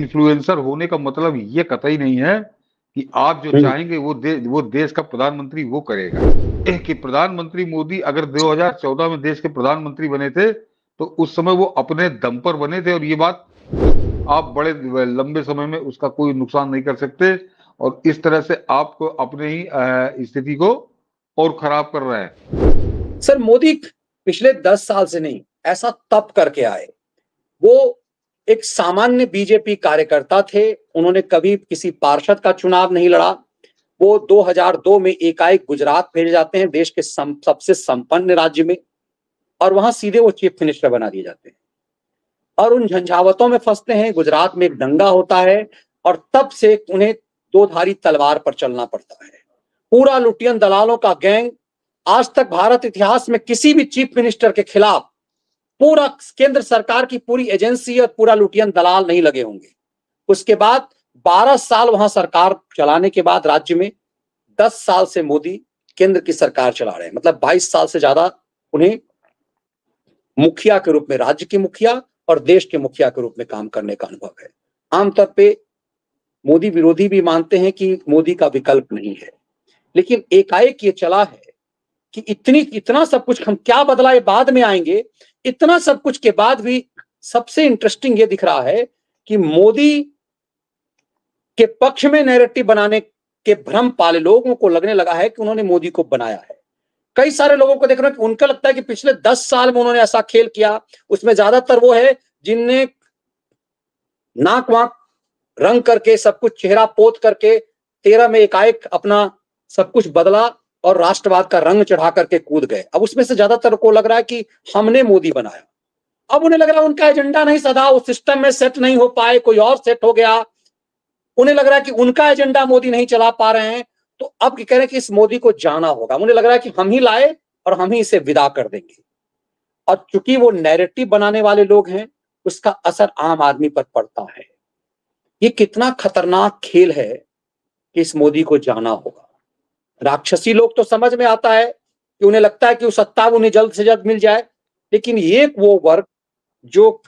Influencer होने का मतलब ये कतई नहीं है कि आप जो चाहेंगे वो दे, वो देश का प्रधानमंत्री वो करेगा कि प्रधानमंत्री मोदी अगर 2014 में देश के प्रधानमंत्री बने थे तो उस समय वो अपने दम पर बने थे और ये बात आप बड़े लंबे समय में उसका कोई नुकसान नहीं कर सकते और इस तरह से आप अपने ही स्थिति को और खराब कर रहे हैं सर मोदी पिछले दस साल से नहीं ऐसा तप करके आए वो एक सामान्य बीजेपी कार्यकर्ता थे उन्होंने कभी किसी पार्षद का चुनाव नहीं लड़ा वो 2002 में एकाएक गुजरात भेजे जाते हैं देश के सम, सबसे संपन्न राज्य में और वहां सीधे वो चीफ मिनिस्टर बना दिए जाते हैं और उन झंझावतों में फंसते हैं गुजरात में एक दंगा होता है और तब से उन्हें दो धारी तलवार पर चलना पड़ता है पूरा लुटियन दलालों का गैंग आज तक भारत इतिहास में किसी भी चीफ मिनिस्टर के खिलाफ पूरा केंद्र सरकार की पूरी एजेंसी और पूरा लुटियन दलाल नहीं लगे होंगे उसके बाद 12 साल वहां सरकार चलाने के बाद राज्य में 10 साल से मोदी केंद्र की सरकार चला रहे हैं मतलब 22 साल से ज्यादा उन्हें मुखिया के रूप में राज्य के मुखिया और देश के मुखिया के रूप में काम करने का अनुभव है आमतौर पे मोदी विरोधी भी मानते हैं कि मोदी का विकल्प नहीं है लेकिन एकाएक ये चला है कि इतनी इतना सब कुछ हम क्या बदलाए बाद में आएंगे इतना सब कुछ के बाद भी सबसे इंटरेस्टिंग ये दिख रहा है कि मोदी के पक्ष में नैरेटिव बनाने के भ्रम पाले लोगों को लगने लगा है कि उन्होंने मोदी को बनाया है कई सारे लोगों को देख रहे हैं कि उनका लगता है कि पिछले दस साल में उन्होंने ऐसा खेल किया उसमें ज्यादातर वो है जिनने नाक वाक रंग करके सब कुछ चेहरा पोत करके तेरह में एकाएक अपना सब कुछ बदला और राष्ट्रवाद का रंग चढ़ा करके कूद गए अब उसमें से ज्यादातर को लग रहा है कि हमने मोदी बनाया अब उन्हें लग रहा है उनका एजेंडा नहीं सदा उस सिस्टम में सेट नहीं हो पाए कोई और सेट हो गया उन्हें लग रहा है कि उनका एजेंडा मोदी नहीं चला पा रहे हैं तो अब कह रहे हैं कि इस मोदी को जाना होगा उन्हें लग रहा है कि हम ही लाए और हम ही इसे विदा कर देंगे और चूंकि वो नैरेटिव बनाने वाले लोग हैं उसका असर आम आदमी पर पड़ता है ये कितना खतरनाक खेल है कि इस मोदी को जाना होगा राक्षसी लोग तो समझ में आता है कि उन्हें लगता है कि उस सत्ता उन्हें जल्द से जल्द मिल जाए लेकिन ये वो वर्ग जो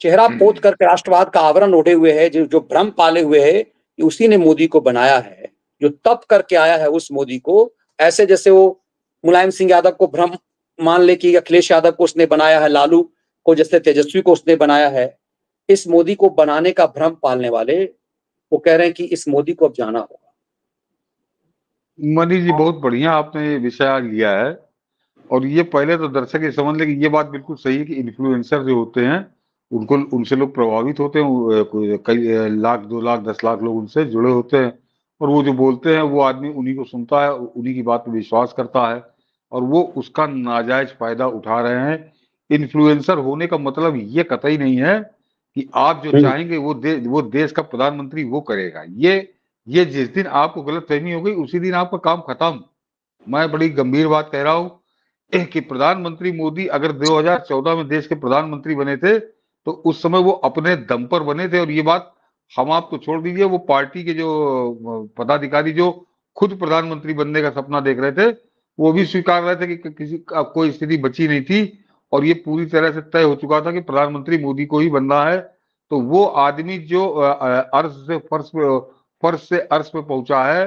चेहरा हम्म। पोत करके राष्ट्रवाद का आवरण ओढ़े हुए है जो जो भ्रम पाले हुए है उसी ने मोदी को बनाया है जो तप करके आया है उस मोदी को ऐसे जैसे वो मुलायम सिंह यादव को भ्रम मान ले कि अखिलेश यादव को उसने बनाया है लालू को जैसे तेजस्वी को उसने बनाया है इस मोदी को बनाने का भ्रम पालने वाले वो कह रहे हैं कि इस मोदी को अब जाना होगा मनीष जी बहुत बढ़िया आपने ये विषय लिया है और ये पहले तो दर्शक ये समझ लेकिन ये बात बिल्कुल सही है कि इन्फ्लुएंसर जो होते हैं उनको उनसे लोग प्रभावित होते हैं कई लाख दो लाख दस लाख लोग उनसे जुड़े होते हैं और वो जो बोलते हैं वो आदमी उन्हीं को सुनता है उन्हीं की बात पर विश्वास करता है और वो उसका नाजायज फायदा उठा रहे हैं इन्फ्लुएंसर होने का मतलब ये कतई नहीं है कि आप जो चाहेंगे वो दे, वो देश का प्रधानमंत्री वो करेगा ये ये जिस दिन आपको गलत फहमी हो गई उसी दिन आपका काम खत्म मैं बड़ी गंभीर बात कह रहा हूं कि प्रधानमंत्री मोदी अगर 2014 में देश के प्रधानमंत्री बने थे तो उस समय वो अपने दम पर बने थे और ये बात हम आपको छोड़ दीजिए वो पार्टी के जो पदाधिकारी जो खुद प्रधानमंत्री बनने का सपना देख रहे थे वो भी स्वीकार रहे थे कि, किसी कोई स्थिति बची नहीं थी और ये पूरी तरह से तय हो चुका था कि प्रधानमंत्री मोदी को ही बनना है तो वो आदमी जो अर्ज से फर्श फर्श से अर्श पे पहुंचा है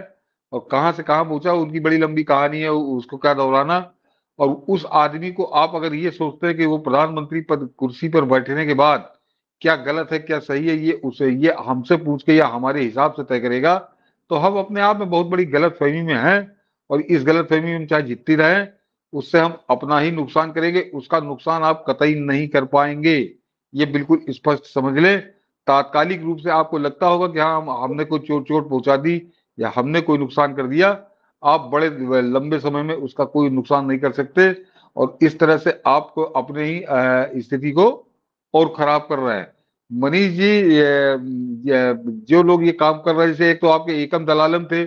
और कहां से कहां पहुंचा उनकी बड़ी लंबी कहानी है उसको क्या दोहराना और उस आदमी को आप अगर ये सोचते हैं कि वो प्रधानमंत्री पद कुर्सी पर बैठने के बाद क्या गलत है क्या सही है ये उसे ये हमसे पूछ के या हमारे हिसाब से तय करेगा तो हम अपने आप में बहुत बड़ी गलत फहमी में हैं और इस गलत फहमी में चाहे जितती रहे उससे हम अपना ही नुकसान करेंगे उसका नुकसान आप कतई नहीं कर पाएंगे ये बिल्कुल स्पष्ट समझ लें तात्कालिक रूप से आपको लगता होगा कि हाँ हम, हमने कोई चोट चोट पहुंचा दी या हमने कोई नुकसान कर दिया आप बड़े लंबे समय में उसका कोई नुकसान नहीं कर सकते और इस तरह से आपको अपने ही स्थिति को और खराब कर रहे हैं मनीष जी जो लोग ये काम कर रहे हैं जैसे एक तो आपके एकम दलालम थे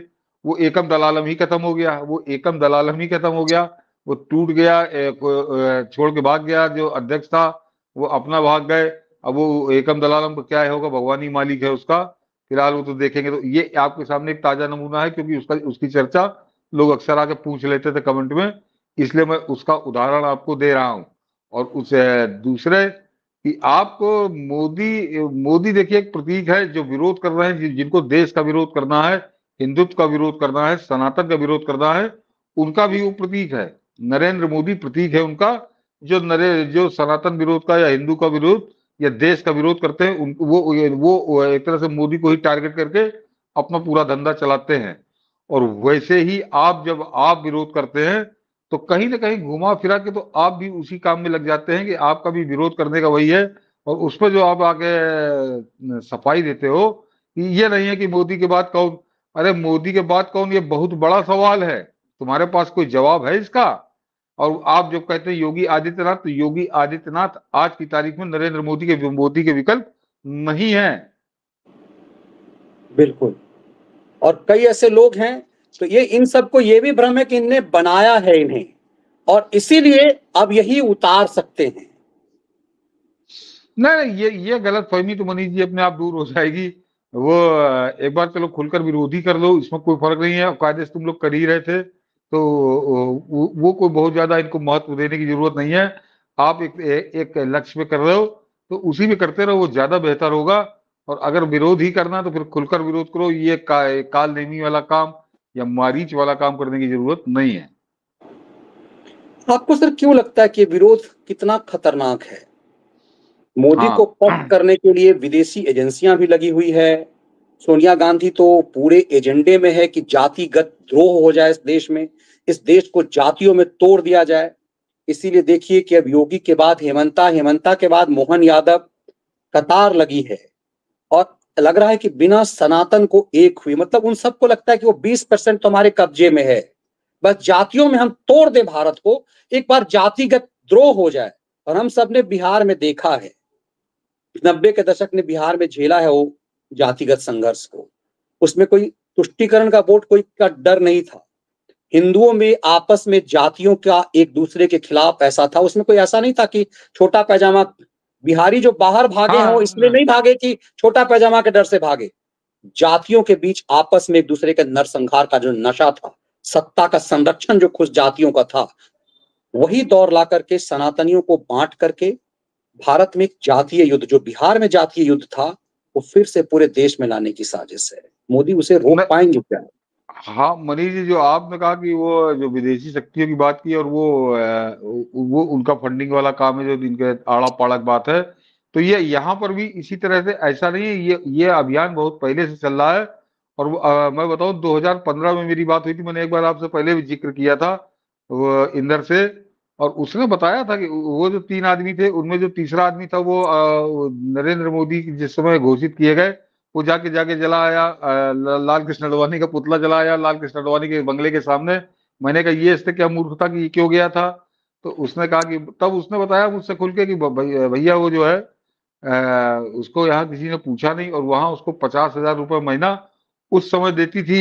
वो एकम दलालम ही खत्म हो गया वो एकम दलालम ही खत्म हो गया वो टूट गया छोड़ के भाग गया जो अध्यक्ष था वो अपना भाग गए अब वो एकम दलालम क्या होगा भगवानी मालिक है उसका फिलहाल वो तो देखेंगे तो ये आपके सामने एक ताजा नमूना है क्योंकि उसका उसकी चर्चा लोग अक्सर आके पूछ लेते थे कमेंट में इसलिए मैं उसका उदाहरण आपको दे रहा हूं और उस दूसरे कि आपको मोदी मोदी देखिए एक प्रतीक है जो विरोध कर रहे हैं जिनको देश का विरोध करना है हिंदुत्व का विरोध करना है सनातन का विरोध करना है उनका भी वो प्रतीक है नरेंद्र मोदी प्रतीक है उनका जो नरे जो सनातन विरोध का या हिंदू का विरोध या देश का विरोध करते हैं वो वो एक तरह से मोदी को ही टारगेट करके अपना पूरा धंधा चलाते हैं और वैसे ही आप जब आप विरोध करते हैं तो कहीं ना कहीं घुमा फिरा के तो आप भी उसी काम में लग जाते हैं कि आपका भी विरोध करने का वही है और उस पर जो आप आके सफाई देते हो ये नहीं है कि मोदी के बाद कौन अरे मोदी के बाद कौन ये बहुत बड़ा सवाल है तुम्हारे पास कोई जवाब है इसका और आप जब कहते हैं योगी आदित्यनाथ तो योगी आदित्यनाथ आज की तारीख में नरेंद्र मोदी के मोदी के विकल्प नहीं है बिल्कुल और कई ऐसे लोग हैं तो ये इन सबको ये भी भ्रम है कि इनने बनाया है इन्हें और इसीलिए अब यही उतार सकते हैं नहीं ये ये गलत फहमी तो मनीष जी अपने आप दूर हो जाएगी वो एक बार चलो खुलकर विरोधी कर लो इसमें कोई फर्क नहीं है कायदे तुम लोग कर ही रहे थे तो वो कोई बहुत ज्यादा इनको महत्व देने की जरूरत नहीं है आप एक एक लक्ष्य पे कर रहे हो तो उसी में करते रहो वो ज्यादा बेहतर होगा और अगर विरोध ही करना तो फिर खुलकर विरोध करो ये का, काल नेमी वाला काम या मारीच वाला काम करने की जरूरत नहीं है आपको सर क्यों लगता है कि विरोध कितना खतरनाक है मोदी हाँ, को पंप करने के लिए विदेशी एजेंसियां भी लगी हुई है सोनिया गांधी तो पूरे एजेंडे में है कि जातिगत द्रोह हो जाए इस देश में इस देश को जातियों में तोड़ दिया जाए इसीलिए देखिए कि अब योगी के बाद हेमंता हेमंता के बाद मोहन यादव कतार लगी है और लग रहा है कि बिना सनातन को एक हुई मतलब उन सबको लगता है कि वो 20 परसेंट तो हमारे कब्जे में है बस जातियों में हम तोड़ दे भारत को एक बार जातिगत द्रोह हो जाए और हम सब ने बिहार में देखा है नब्बे के दशक ने बिहार में झेला है वो जातिगत संघर्ष को उसमें कोई तुष्टिकरण का वोट कोई का डर नहीं था हिंदुओं में आपस में जातियों का एक दूसरे के खिलाफ ऐसा था उसमें कोई ऐसा नहीं था कि छोटा पैजामा बिहारी जो बाहर भागे हाँ, हो हाँ। इसमें नहीं भागे कि छोटा पैजामा के डर से भागे जातियों के बीच आपस में एक दूसरे के नरसंहार का जो नशा था सत्ता का संरक्षण जो खुश जातियों का था वही दौर ला करके सनातनियों को बांट करके भारत में जातीय युद्ध जो बिहार में जातीय युद्ध था वो फिर से पूरे देश में लाने की साजिश है मोदी उसे रोक पाएंगे क्या हाँ मनीष जी जो आपने कहा कि वो जो विदेशी शक्तियों की बात की और वो वो उनका फंडिंग वाला काम है जो इनके आड़ा पाड़ा बात है तो ये यहाँ पर भी इसी तरह से ऐसा नहीं है ये ये अभियान बहुत पहले से चल रहा है और आ, मैं बताऊं 2015 में मेरी बात हुई थी मैंने एक बार आपसे पहले भी जिक्र किया था इंदर से और उसने बताया था कि वो जो तीन आदमी थे उनमें जो तीसरा आदमी था वो नरेंद्र मोदी जिस समय घोषित किए गए वो जाके जाके जला आया लाल कृष्ण अडवाणी का पुतला जला आया लाल कृष्ण अडवाणी के बंगले के सामने मैंने कहा ये इससे क्या मूर्ख था कि ये क्यों गया था तो उसने कहा कि तब उसने बताया मुझसे खुल के कि भैया वो जो है आ, उसको यहाँ किसी ने पूछा नहीं और वहां उसको पचास हजार रुपये महीना उस समय देती थी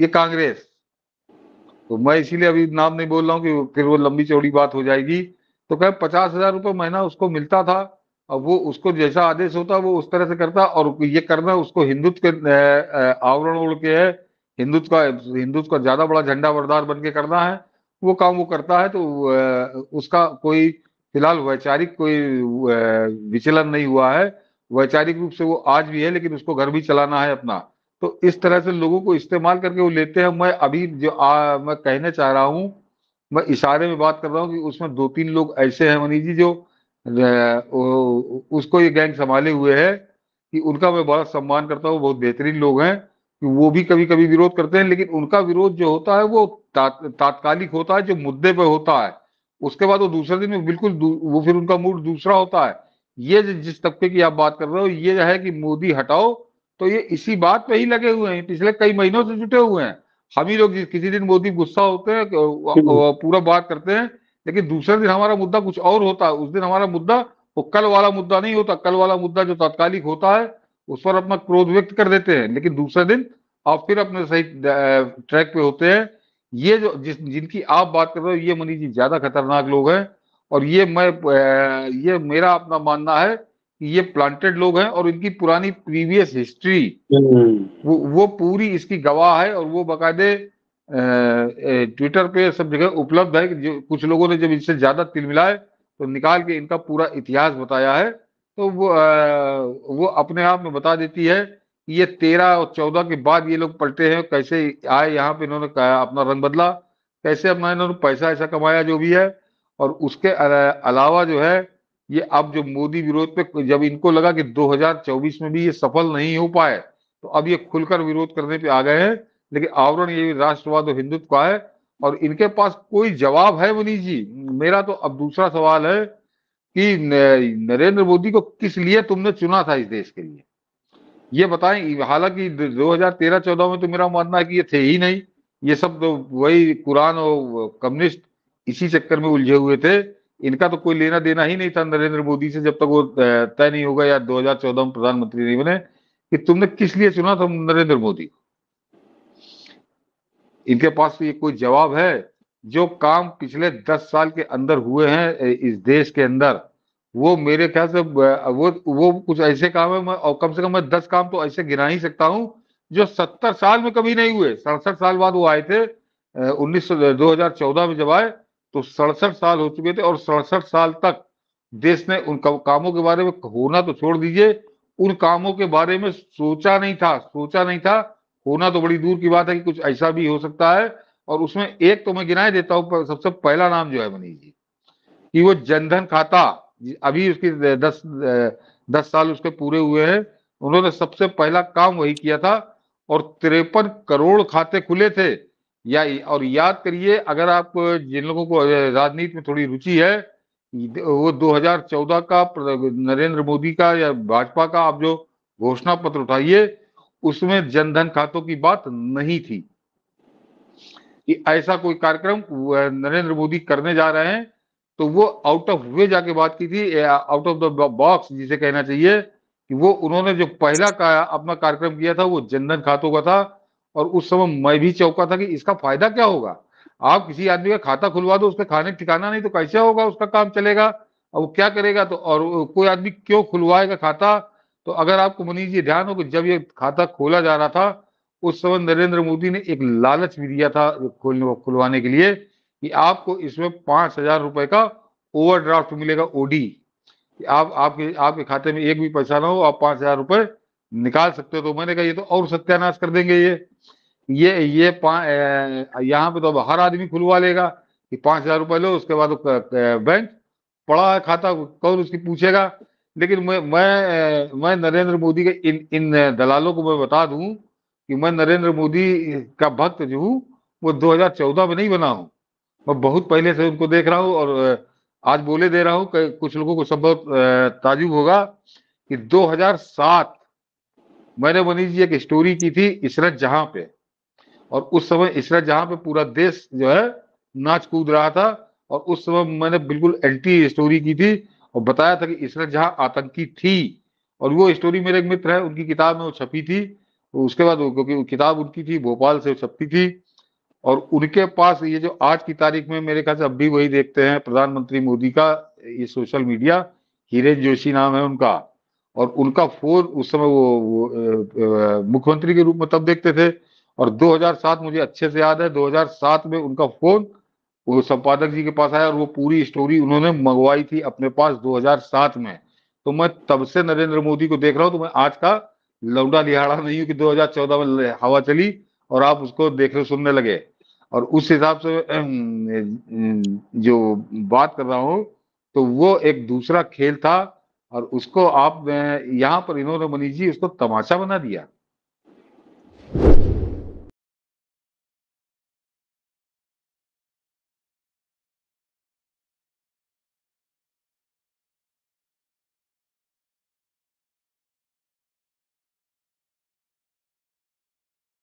ये कांग्रेस तो मैं इसीलिए अभी नाम नहीं बोल रहा हूँ कि फिर वो लंबी चौड़ी बात हो जाएगी तो कह पचास हजार रुपये महीना उसको मिलता था अब वो उसको जैसा आदेश होता वो उस तरह से करता और ये करना उसको हिंदुत्व के आवरण उड़ के है हिंदुत्व का हिंदुत्व का ज्यादा बड़ा झंडा बरदार बन के करना है वो काम वो करता है तो उसका कोई फिलहाल वैचारिक कोई विचलन नहीं हुआ है वैचारिक रूप से वो आज भी है लेकिन उसको घर भी चलाना है अपना तो इस तरह से लोगों को इस्तेमाल करके वो लेते हैं मैं अभी जो आ, मैं कहने चाह रहा हूँ मैं इशारे में बात कर रहा हूँ कि उसमें दो तीन लोग ऐसे हैं मनी जी जो उसको ये गैंग संभाले हुए है कि उनका मैं बड़ा सम्मान करता हूँ बहुत बेहतरीन लोग हैं कि वो भी कभी कभी विरोध करते हैं लेकिन उनका विरोध जो होता है वो तात्कालिक होता है जो मुद्दे पर होता है उसके बाद वो दूसरे दिन में बिल्कुल वो फिर उनका मूड दूसरा होता है ये जिस तबके की आप बात कर रहे हो ये है कि मोदी हटाओ तो ये इसी बात पे ही लगे हुए हैं पिछले कई महीनों से जुटे हुए हैं हम ही लोग किसी दिन मोदी गुस्सा होते हैं हम्म। पूरा बात करते हैं लेकिन दूसरे दिन हमारा मुद्दा कुछ और होता है उस दिन हमारा मुद्दा वो कल वाला मुद्दा नहीं होता कल वाला मुद्दा जो तात्कालिक होता है उस पर अपना क्रोध व्यक्त कर देते हैं लेकिन दूसरे दिन आप फिर अपने सही ट्रैक पे होते हैं ये जो जिस जिनकी आप बात कर रहे हो ये मनीष जी ज्यादा खतरनाक लोग हैं और ये मैं ये मेरा अपना मानना है ये प्लांटेड लोग हैं और इनकी पुरानी प्रीवियस हिस्ट्री हम्म। वो वो पूरी इसकी गवाह है और वो बाकायदे ट्विटर पे सब जगह उपलब्ध है जो कुछ लोगों ने जब इससे ज्यादा तिल मिलाए तो निकाल के इनका पूरा इतिहास बताया है तो वो आ, वो अपने आप में बता देती है ये तेरह और चौदह के बाद ये लोग पलटे हैं कैसे आए यहाँ पे इन्होंने अपना रंग बदला कैसे अपना इन्होंने पैसा ऐसा कमाया जो भी है और उसके अलावा जो है ये अब जो मोदी विरोध पे जब इनको लगा कि 2024 में भी ये सफल नहीं हो पाए तो अब ये खुलकर विरोध करने पे आ गए हैं लेकिन आवरण ये राष्ट्रवाद और हिंदुत्व का है और इनके पास कोई जवाब है मनीष जी मेरा तो अब दूसरा सवाल है कि नरेंद्र मोदी को किस लिए तुमने चुना था इस देश के लिए ये बताएं हालांकि 2013-14 में तो मेरा मानना है कि ये थे ही नहीं ये सब तो वही कुरान और कम्युनिस्ट इसी चक्कर में उलझे हुए थे इनका तो कोई लेना देना ही नहीं था नरेंद्र मोदी से जब तक वो तय नहीं होगा या 2014 में प्रधानमंत्री नहीं बने कि तुमने किस लिए चुना था नरेंद्र मोदी इनके पास तो ये कोई जवाब है जो काम पिछले दस साल के अंदर हुए हैं इस देश के अंदर वो मेरे ख्याल से वो वो कुछ ऐसे काम है मैं और कम से कम मैं दस काम तो ऐसे गिना ही सकता हूँ जो सत्तर साल में कभी नहीं हुए सड़सठ साल बाद वो आए थे उन्नीस सौ दो हजार चौदह में जब आए तो सड़सठ साल हो चुके थे और सड़सठ साल तक देश ने उन कामों के बारे में होना तो छोड़ दीजिए उन कामों के बारे में सोचा नहीं था सोचा नहीं था होना तो बड़ी दूर की बात है कि कुछ ऐसा भी हो सकता है और उसमें एक तो मैं गिनाए देता हूं सबसे पहला नाम जो है मनीष जी कि वो जनधन खाता अभी उसकी दस दस साल उसके पूरे हुए हैं उन्होंने सबसे पहला काम वही किया था और तिरपन करोड़ खाते खुले थे या और याद करिए अगर आप जिन लोगों को राजनीति में थोड़ी रुचि है वो 2014 का नरेंद्र मोदी का या भाजपा का आप जो घोषणा पत्र उठाइए उसमें जनधन खातों की बात नहीं थी कि ऐसा कोई कार्यक्रम नरेंद्र मोदी करने जा रहे हैं तो वो आउट ऑफ वे जाके बात की थी आउट ऑफ द बॉक्स जिसे कहना चाहिए कि वो उन्होंने जो पहला का अपना कार्यक्रम किया था वो जनधन खातों का था और उस समय मैं भी चौका था कि इसका फायदा क्या होगा आप किसी आदमी का खाता खुलवा दो उसके खाने ठिकाना नहीं तो कैसे होगा उसका काम चलेगा अब वो क्या करेगा तो और कोई आदमी क्यों खुलवाएगा खाता तो अगर आपको मनीष जी ध्यान हो कि जब ये खाता खोला जा रहा था उस समय नरेंद्र मोदी ने एक लालच भी दिया था खोलने खुलवाने के लिए कि आपको इसमें पांच हजार रुपए का ओवरड्राफ्ट मिलेगा ओडी आप आपके आपके खाते में एक भी पैसा ना हो आप पांच हजार रुपए निकाल सकते हो तो मैंने कहा ये तो और सत्यानाश कर देंगे ये ये ये यहाँ पे तो अब हर आदमी खुलवा लेगा कि पांच हजार रुपए लो उसके बाद बैंक पड़ा है खाता कौन उसकी पूछेगा लेकिन मैं मैं मैं नरेंद्र मोदी के इन इन दलालों को मैं बता दूं कि मैं नरेंद्र मोदी का भक्त जो हूँ वो 2014 में नहीं बना हूँ मैं बहुत पहले से उनको देख रहा हूँ और आज बोले दे रहा हूँ कुछ लोगों को सब ताजुब होगा कि 2007 मैंने मनीष जी एक स्टोरी की थी इशरत जहां पे और उस समय इशरत जहां पे पूरा देश जो है नाच कूद रहा था और उस समय मैंने बिल्कुल एंटी स्टोरी की थी और बताया था कि इशरत जहां आतंकी थी और वो स्टोरी मेरे एक मित्र है उनकी किताब में वो छपी थी उसके बाद क्योंकि किताब उनकी थी भोपाल से छपती थी और उनके पास ये जो आज की तारीख में मेरे ख्याल से अब भी वही देखते हैं प्रधानमंत्री मोदी का ये सोशल मीडिया हीरेन जोशी नाम है उनका और उनका फोज उस समय वो मुख्यमंत्री के रूप में तब देखते थे और 2007 मुझे अच्छे से याद है 2007 में उनका फोन वो संपादक जी के पास आया और वो पूरी स्टोरी उन्होंने मंगवाई थी अपने पास 2007 में तो मैं तब से नरेंद्र मोदी को देख रहा हूँ तो मैं आज का लौंडा लिहाड़ा नहीं हूँ कि 2014 में हवा चली और आप उसको देखने सुनने लगे और उस हिसाब से जो बात कर रहा हूँ तो वो एक दूसरा खेल था और उसको आप यहाँ पर इन्होंने मनीष जी उसको तमाशा बना दिया